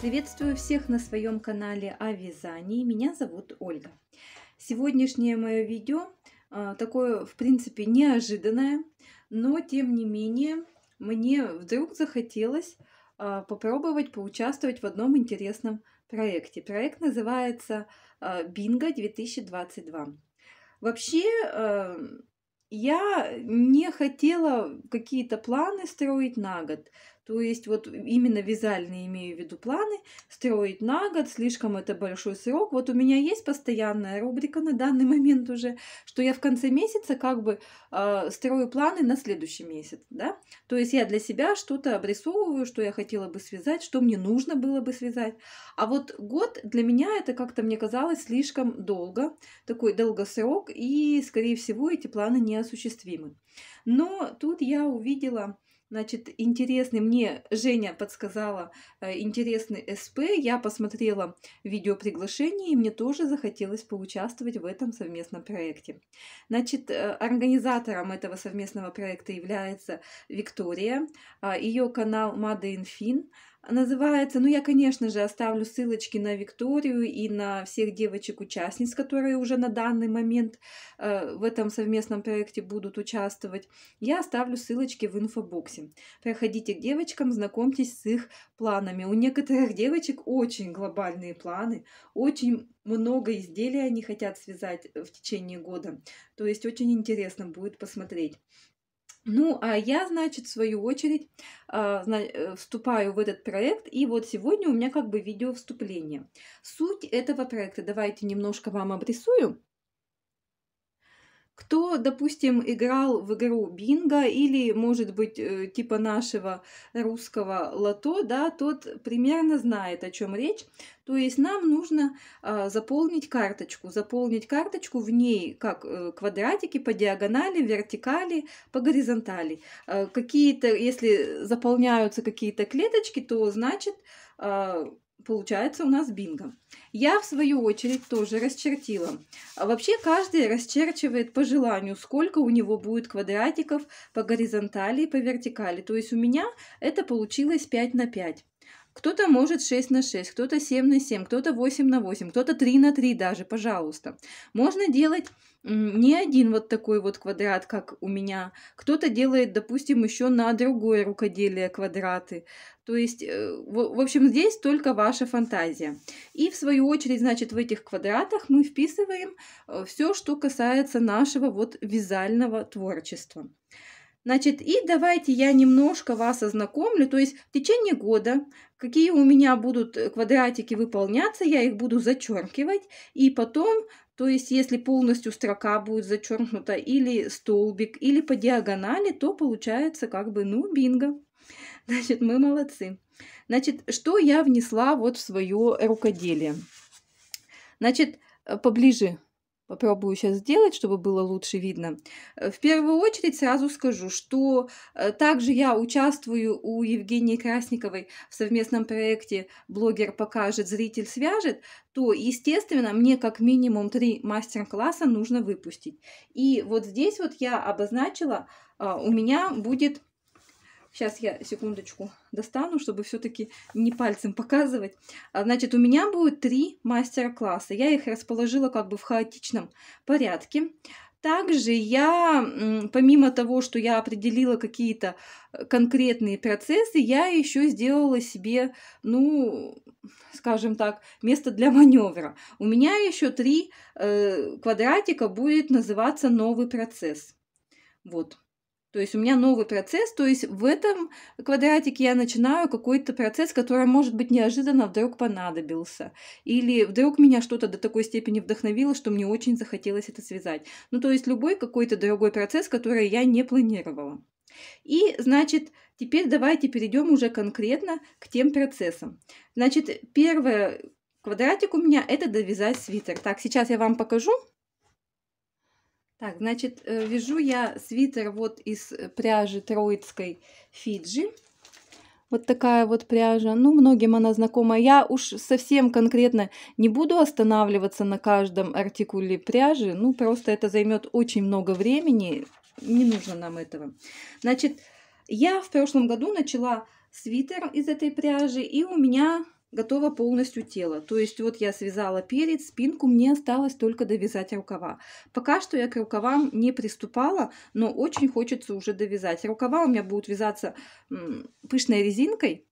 Приветствую всех на своем канале о вязании. Меня зовут Ольга. Сегодняшнее мое видео а, такое, в принципе, неожиданное, но тем не менее мне вдруг захотелось а, попробовать поучаствовать в одном интересном проекте. Проект называется а, «Бинго 2022». Вообще, я э, не хотела какие-то планы строить на год. То есть вот именно вязальные имею в виду планы, строить на год, слишком это большой срок. Вот у меня есть постоянная рубрика на данный момент уже, что я в конце месяца как бы э, строю планы на следующий месяц, да. То есть я для себя что-то обрисовываю, что я хотела бы связать, что мне нужно было бы связать. А вот год для меня это как-то мне казалось слишком долго, такой долгосрок, и скорее всего эти планы не неосуществимы. Но тут я увидела Значит, интересный, мне Женя подсказала э, интересный СП, я посмотрела видеоприглашение и мне тоже захотелось поучаствовать в этом совместном проекте. Значит, э, организатором этого совместного проекта является Виктория, а, ее канал Made Инфин Fin. Называется, ну я, конечно же, оставлю ссылочки на Викторию и на всех девочек-участниц, которые уже на данный момент э, в этом совместном проекте будут участвовать. Я оставлю ссылочки в инфобоксе. Проходите к девочкам, знакомьтесь с их планами. У некоторых девочек очень глобальные планы, очень много изделий они хотят связать э, в течение года. То есть очень интересно будет посмотреть. Ну, а я, значит, в свою очередь а, э, вступаю в этот проект, и вот сегодня у меня как бы видео вступление. Суть этого проекта давайте немножко вам обрисую. Кто, допустим, играл в игру бинго или, может быть, э, типа нашего русского лото, да, тот примерно знает, о чем речь. То есть нам нужно э, заполнить карточку, заполнить карточку в ней как э, квадратики по диагонали, вертикали, по горизонтали. Э, какие-то, если заполняются какие-то клеточки, то значит а, Получается у нас бинго. Я, в свою очередь, тоже расчертила. Вообще, каждый расчерчивает по желанию, сколько у него будет квадратиков по горизонтали и по вертикали. То есть у меня это получилось 5 на 5. Кто-то может 6 на 6, кто-то 7 на 7, кто-то 8 на 8, кто-то 3 на 3 даже, пожалуйста. Можно делать не один вот такой вот квадрат, как у меня. Кто-то делает, допустим, еще на другое рукоделие квадраты. То есть, э, в общем, здесь только ваша фантазия. И в свою очередь, значит, в этих квадратах мы вписываем э, все, что касается нашего вот вязального творчества. Значит, и давайте я немножко вас ознакомлю, то есть в течение года, какие у меня будут э, квадратики выполняться, я их буду зачеркивать, и потом, то есть если полностью строка будет зачеркнута, или столбик, или по диагонали, то получается как бы, ну, бинго. Значит, мы молодцы. Значит, что я внесла вот в свое рукоделие? Значит, э, поближе попробую сейчас сделать, чтобы было лучше видно. Э, в первую очередь сразу скажу, что э, также я участвую у Евгении Красниковой в совместном проекте «Блогер покажет, зритель свяжет», то, естественно, мне как минимум три мастер-класса нужно выпустить. И вот здесь вот я обозначила, у меня будет Сейчас я секундочку достану, чтобы все-таки не пальцем показывать. А, значит, у меня будет три мастер-класса. Я их расположила как бы в хаотичном порядке. Также я, помимо того, что я определила какие-то э, конкретные процессы, я еще сделала себе, ну, скажем так, место для маневра. У меня еще три э, квадратика будет называться новый процесс. Вот. То есть у меня новый процесс, то есть в этом квадратике я начинаю какой-то процесс, который, может быть, неожиданно вдруг понадобился. Или вдруг меня что-то до такой степени вдохновило, что мне очень захотелось это связать. Ну, то есть любой какой-то другой процесс, который я не планировала. И, значит, теперь давайте перейдем уже конкретно к тем процессам. Значит, первое квадратик у меня это довязать свитер. Так, сейчас я вам покажу. Так, значит, э, вяжу я свитер вот из э, пряжи троицкой Фиджи. Вот такая вот пряжа. Ну, многим она знакома. Я уж совсем конкретно не буду останавливаться на каждом артикуле пряжи. Ну, просто это займет очень много времени. Не нужно нам этого. Значит, я в прошлом году начала свитер из этой пряжи. И у меня готово полностью тело. То есть вот я связала перед, спинку, мне осталось только довязать рукава. Пока что я к рукавам не приступала, но очень хочется уже довязать. Рукава у меня будут вязаться пышной резинкой.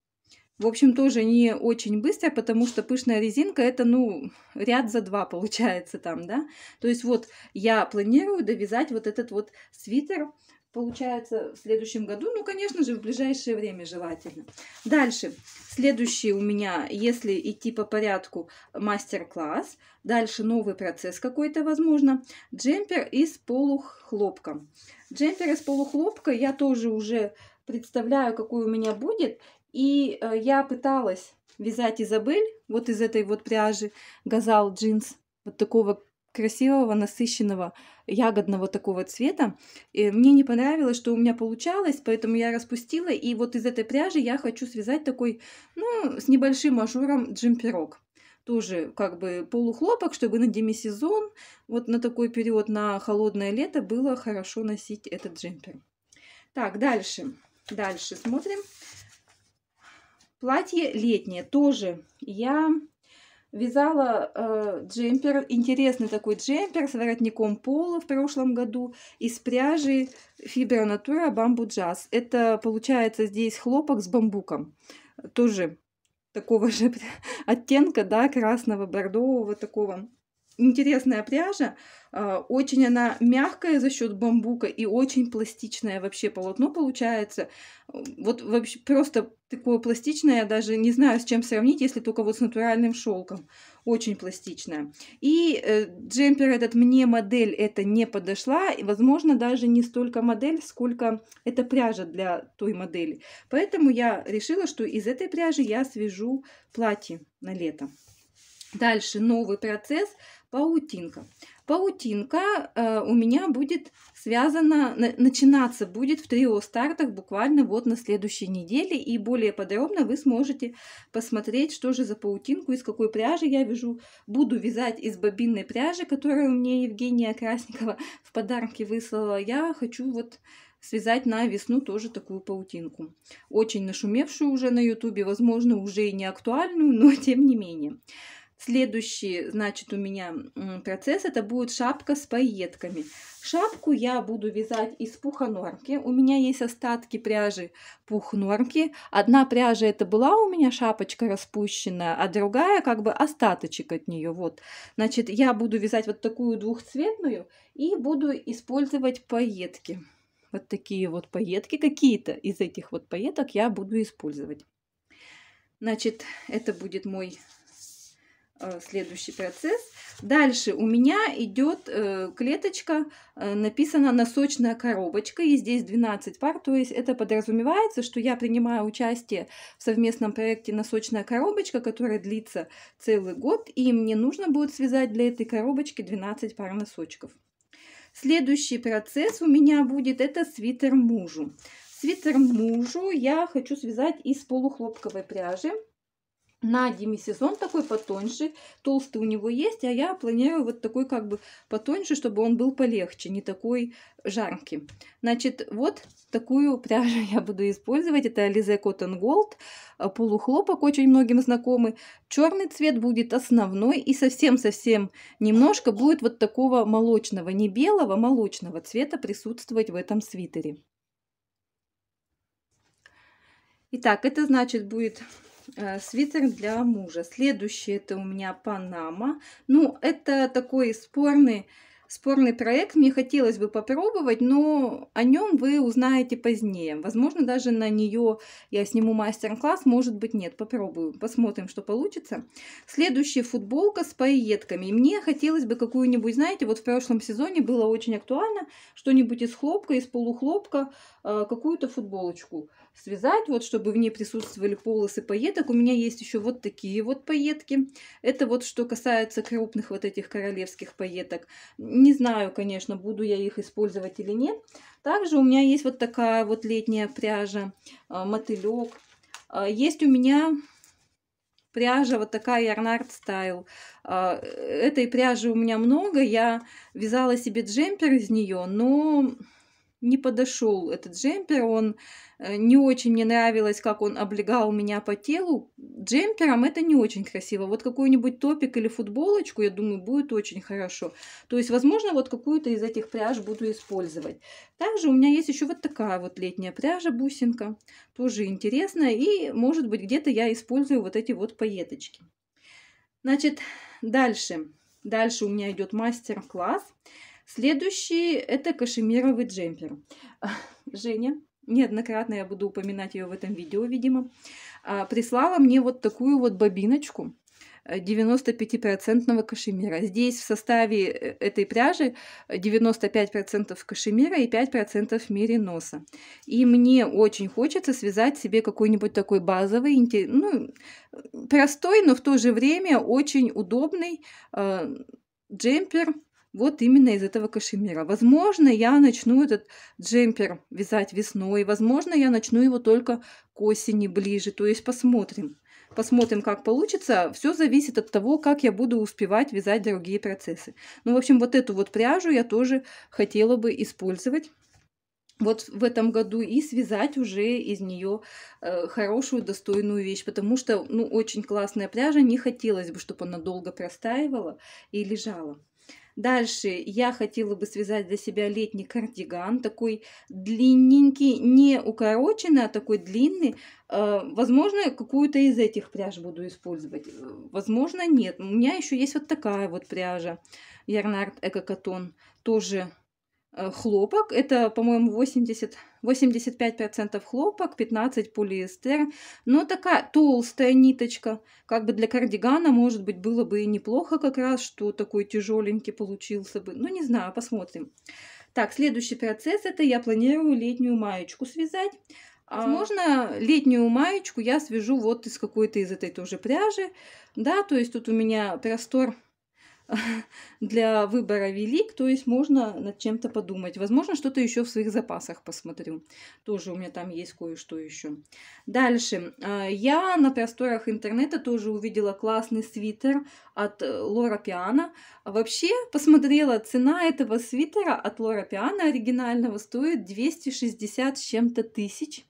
В общем, тоже не очень быстро, потому что пышная резинка это, ну, ряд за два получается там, да. То есть вот я планирую довязать вот этот вот свитер получается в следующем году, ну, конечно же, в ближайшее время желательно. Дальше, следующий у меня, если идти по порядку, мастер-класс, дальше новый процесс какой-то, возможно, джемпер из полухлопка. Джемпер из полухлопка я тоже уже представляю, какой у меня будет, и э, я пыталась вязать Изабель вот из этой вот пряжи Газал джинс, вот такого красивого, насыщенного, ягодного такого цвета. И мне не понравилось, что у меня получалось, поэтому я распустила. И вот из этой пряжи я хочу связать такой, ну, с небольшим ажуром джемперок. Тоже как бы полухлопок, чтобы на демисезон, вот на такой период, на холодное лето было хорошо носить этот джемпер. Так, дальше. Дальше смотрим. Платье летнее тоже я Вязала э, джемпер, интересный такой джемпер с воротником пола в прошлом году из пряжи Фибра Натура Бамбу Джаз. Это получается здесь хлопок с бамбуком, тоже такого же оттенка, да, красного, бордового такого. Интересная пряжа, а, очень она мягкая за счет бамбука и очень пластичное вообще полотно получается. Вот вообще просто такое пластичное, я даже не знаю, с чем сравнить, если только вот с натуральным шелком. Очень пластичное. И э, джемпер этот мне модель это не подошла. И, возможно, даже не столько модель, сколько это пряжа для той модели. Поэтому я решила, что из этой пряжи я свяжу платье на лето. Дальше новый процесс – паутинка. Паутинка э, у меня будет связана, на, начинаться будет в трио стартах буквально вот на следующей неделе, и более подробно вы сможете посмотреть, что же за паутинку, из какой пряжи я вяжу. Буду вязать из бобинной пряжи, которую мне Евгения Красникова в подарки выслала. Я хочу вот связать на весну тоже такую паутинку. Очень нашумевшую уже на ютубе, возможно, уже и не актуальную, но тем не менее. Следующий, значит, у меня процесс, это будет шапка с пайетками. Шапку я буду вязать из пуха норки. У меня есть остатки пряжи пух норки. Одна пряжа это была у меня шапочка распущенная, а другая как бы остаточек от нее. Вот. Значит, я буду вязать вот такую двухцветную и буду использовать пайетки. Вот такие вот пайетки. Какие-то из этих вот пайеток я буду использовать. Значит, это будет мой Э, следующий процесс. Дальше у меня идет э, клеточка, э, написана носочная коробочка, и здесь 12 пар, то есть это подразумевается, что я принимаю участие в совместном проекте носочная коробочка, которая длится целый год, и мне нужно будет связать для этой коробочки 12 пар носочков. Следующий процесс у меня будет это свитер мужу. Свитер мужу я хочу связать из полухлопковой пряжи на демисезон такой потоньше, толстый у него есть, а я планирую вот такой как бы потоньше, чтобы он был полегче, не такой жаркий. Значит, вот такую пряжу я буду использовать, это Alize Cotton Gold, э, полухлопок, очень многим знакомый. Черный цвет будет основной и совсем-совсем немножко будет вот такого молочного, не белого, молочного цвета присутствовать в этом свитере. Итак, это значит будет Э, свитер для мужа. Следующий это у меня Панама. Ну, это такой спорный спорный проект, мне хотелось бы попробовать, но о нем вы узнаете позднее. Возможно, даже на нее я сниму мастер-класс, может быть, нет, попробую, посмотрим, что получится. Следующая футболка с пайетками. И мне хотелось бы какую-нибудь, знаете, вот в прошлом сезоне было очень актуально, что-нибудь из хлопка, из полухлопка, э, какую-то футболочку связать, вот чтобы в ней присутствовали полосы пайеток. У меня есть еще вот такие вот пайетки. Это вот что касается крупных вот этих королевских пайеток. Не знаю, конечно, буду я их использовать или нет. Также у меня есть вот такая вот летняя пряжа, э, мотылек. Э, есть у меня пряжа вот такая Ярнард Стайл. Э, этой пряжи у меня много, я вязала себе джемпер из нее, но не подошел этот джемпер, он э, не очень мне нравилось, как он облегал меня по телу. Джемпером это не очень красиво. Вот какой-нибудь топик или футболочку, я думаю, будет очень хорошо. То есть, возможно, вот какую-то из этих пряж буду использовать. Также у меня есть еще вот такая вот летняя пряжа, бусинка. Тоже интересная. И, может быть, где-то я использую вот эти вот пайеточки. Значит, дальше. Дальше у меня идет мастер-класс. Следующий – это кашемировый джемпер. Женя, неоднократно я буду упоминать ее в этом видео, видимо, а, прислала мне вот такую вот бобиночку. 95% э, кашемира. Здесь в составе э, этой пряжи 95% э, кашемира и 5% мериноса. И мне очень хочется связать себе какой-нибудь такой базовый, ну, простой, но в то же время очень удобный джемпер вот именно из этого кашемира. Возможно, я начну этот джемпер вязать весной, возможно, я начну его только к осени ближе, то есть посмотрим. Посмотрим, как получится. Все зависит от того, как я буду успевать вязать другие процессы. Ну, в общем, вот эту вот пряжу я тоже хотела бы использовать вот в этом году и связать уже из нее э, хорошую достойную вещь, потому что ну очень классная пряжа, не хотелось бы, чтобы она долго простаивала и лежала. Дальше я хотела бы связать для себя летний кардиган, такой длинненький, не укороченный, а такой длинный. Э, возможно, какую-то из этих пряж буду использовать. Э, возможно, нет. У меня еще есть вот такая вот пряжа. Ярнард Эко Катон. Тоже Э, хлопок. Это, по-моему, 80, 85% хлопок, 15% полиэстер. Но ну, такая толстая ниточка, как бы для кардигана, может быть, было бы и неплохо как раз, что такой тяжеленький получился бы. Ну, не знаю, посмотрим. Так, следующий процесс – это я планирую летнюю маечку связать. Возможно, а летнюю маечку я свяжу вот из какой-то из этой тоже пряжи. Да, то есть тут у меня простор – для выбора велик, то есть можно над чем-то подумать. Возможно, что-то еще в своих запасах посмотрю. Тоже у меня там есть кое-что еще. Дальше. А, я на просторах интернета тоже увидела классный свитер от э, Лора Пиана. Вообще, посмотрела, цена этого свитера от Лора Пиана оригинального стоит 260 с чем-то тысяч.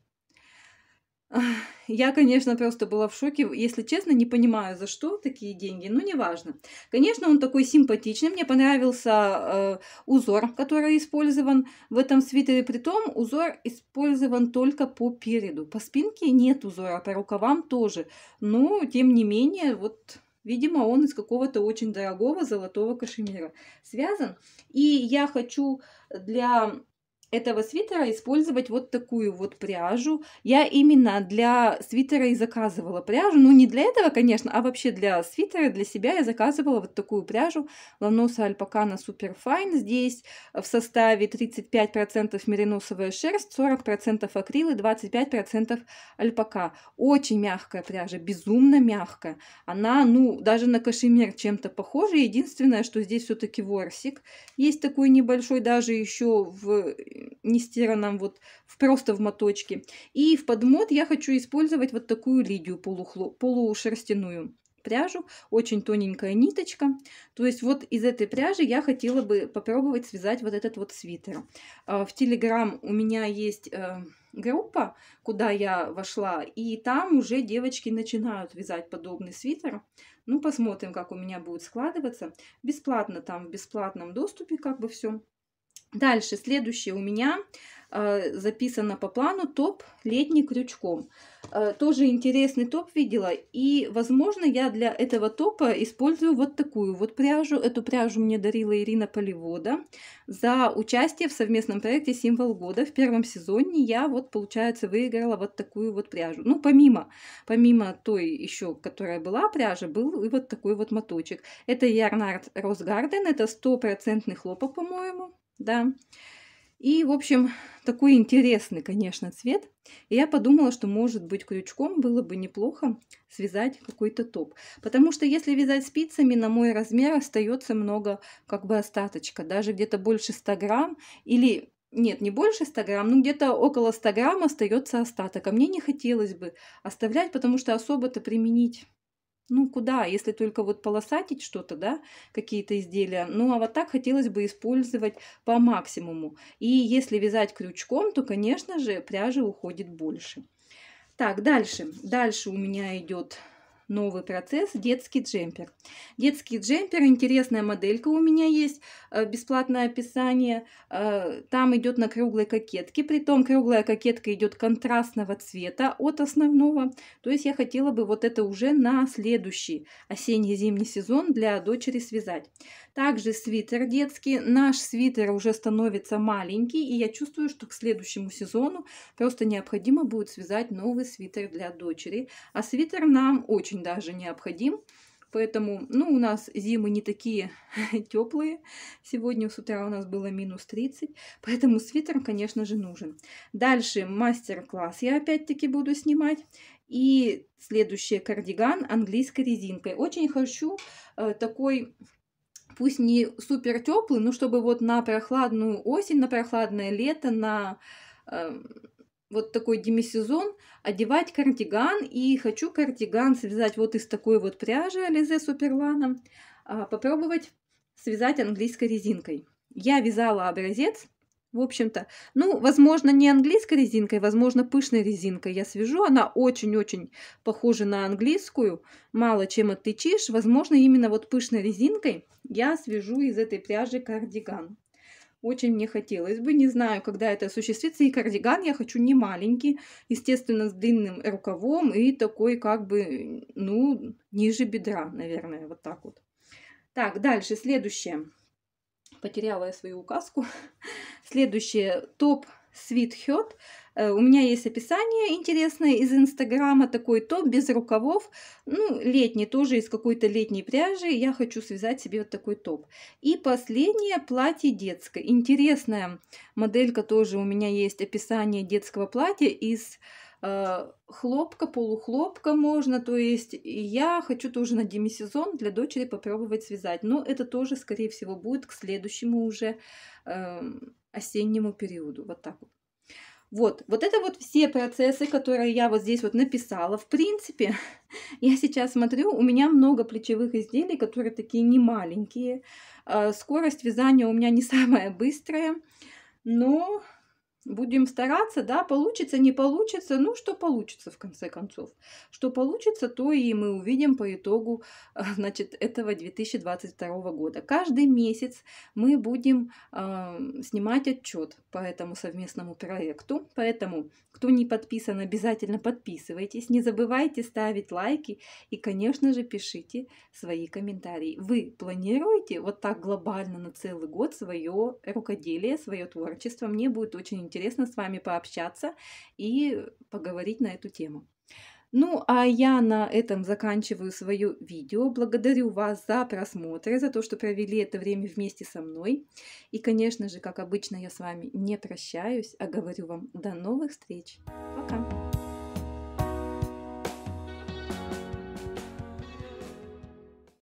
Я, конечно, просто была в шоке. Если честно, не понимаю, за что такие деньги, но неважно. Конечно, он такой симпатичный. Мне понравился э, узор, который использован в этом свитере. Притом узор использован только по переду. По спинке нет узора, по рукавам тоже. Но, тем не менее, вот Видимо, он из какого-то очень дорогого золотого кашемира связан. И я хочу для этого свитера использовать вот такую вот пряжу. Я именно для свитера и заказывала пряжу. Ну, не для этого, конечно, а вообще для свитера, для себя я заказывала вот такую пряжу Ланоса Альпакана Суперфайн. Здесь в составе 35% мериносовая шерсть, 40% акрил и 25% альпака. Очень мягкая пряжа, безумно мягкая. Она, ну, даже на кашемир чем-то похожа. Единственное, что здесь все-таки ворсик. Есть такой небольшой, даже еще в нестера нам вот просто в моточке. И в подмод я хочу использовать вот такую лидию полухло, полушерстяную пряжу, очень тоненькая ниточка. То есть вот из этой пряжи я хотела бы попробовать связать вот этот вот свитер. А, в Телеграм у меня есть э, группа, куда я вошла, и там уже девочки начинают вязать подобный свитер. Ну, посмотрим, как у меня будет складываться. Бесплатно там, в бесплатном доступе как бы все. Дальше, следующее у меня э, записано по плану топ летний крючком. Э, тоже интересный топ видела. И, возможно, я для этого топа использую вот такую вот пряжу. Эту пряжу мне дарила Ирина Полевода за участие в совместном проекте «Символ года». В первом сезоне я вот, получается, выиграла вот такую вот пряжу. Ну, помимо, помимо той еще, которая была пряжа, был и вот такой вот моточек. Это Ярнард Росгарден. Это стопроцентный хлопок, по-моему да. И, в общем, такой интересный, конечно, цвет. И я подумала, что, может быть, крючком было бы неплохо связать какой-то топ. Потому что если вязать спицами, на мой размер остается много как бы остаточка. Даже где-то больше 100 грамм или нет, не больше 100 грамм, ну где-то около 100 грамм остается остаток. А мне не хотелось бы оставлять, потому что особо-то применить ну куда, если только вот полосатить что-то, да, какие-то изделия. Ну а вот так хотелось бы использовать по максимуму. И если вязать крючком, то, конечно же, пряжа уходит больше. Так, дальше. Дальше у меня идет новый процесс – детский джемпер. Детский джемпер – интересная моделька у меня есть, э, бесплатное описание. Э, там идет на круглой кокетке, притом круглая кокетка идет контрастного цвета от основного. То есть я хотела бы вот это уже на следующий осенний-зимний сезон для дочери связать. Также свитер детский. Наш свитер уже становится маленький, и я чувствую, что к следующему сезону просто необходимо будет связать новый свитер для дочери. А свитер нам очень очень даже необходим. Поэтому, ну, у нас зимы не такие теплые. Сегодня с утра у нас было минус 30, поэтому свитер, конечно же, нужен. Дальше мастер-класс я опять-таки буду снимать. И следующий кардиган английской резинкой. Очень хочу э, такой пусть не супер теплый, но чтобы вот на прохладную осень, на прохладное лето, на эм, вот такой демисезон одевать кардиган. И хочу кардиган связать вот из такой вот пряжи Ализе Суперлана. Попробовать связать английской резинкой. Я вязала образец, в общем-то, ну, возможно, не английской резинкой, возможно, пышной резинкой я свяжу. Она очень-очень похожа на английскую, мало чем отличишь. Возможно, именно вот пышной резинкой я свяжу из этой пряжи кардиган очень мне хотелось бы. Не знаю, когда это осуществится. И кардиган я хочу не маленький, естественно, с длинным рукавом и такой как бы, ну, ниже бедра, наверное, вот так вот. Так, дальше, следующее. Потеряла я свою указку. Следующее, топ Sweet Heart. Э, у меня есть описание интересное из Инстаграма, такой топ без рукавов, ну, летний тоже, из какой-то летней пряжи. Я хочу связать себе вот такой топ. И последнее платье детское. Интересная моделька тоже у меня есть описание детского платья из э, хлопка, полухлопка можно, то есть я хочу тоже на демисезон для дочери попробовать связать, но это тоже, скорее всего, будет к следующему уже эм, осеннему периоду. Вот так вот. Вот, вот это вот все процессы, которые я вот здесь вот написала. В принципе, я сейчас смотрю, у меня много плечевых изделий, которые такие не маленькие. А, скорость вязания у меня не самая быстрая, но Будем стараться, да, получится, не получится, ну что получится в конце концов. Что получится, то и мы увидим по итогу, э, значит, этого 2022 года. Каждый месяц мы будем э, снимать отчет по этому совместному проекту, поэтому, кто не подписан, обязательно подписывайтесь, не забывайте ставить лайки и, конечно же, пишите свои комментарии. Вы планируете вот так глобально на целый год свое рукоделие, свое творчество? Мне будет очень интересно с вами пообщаться и поговорить на эту тему. Ну, а я на этом заканчиваю свое видео. Благодарю вас за просмотр, за то, что провели это время вместе со мной. И, конечно же, как обычно, я с вами не прощаюсь, а говорю вам до новых встреч. Пока!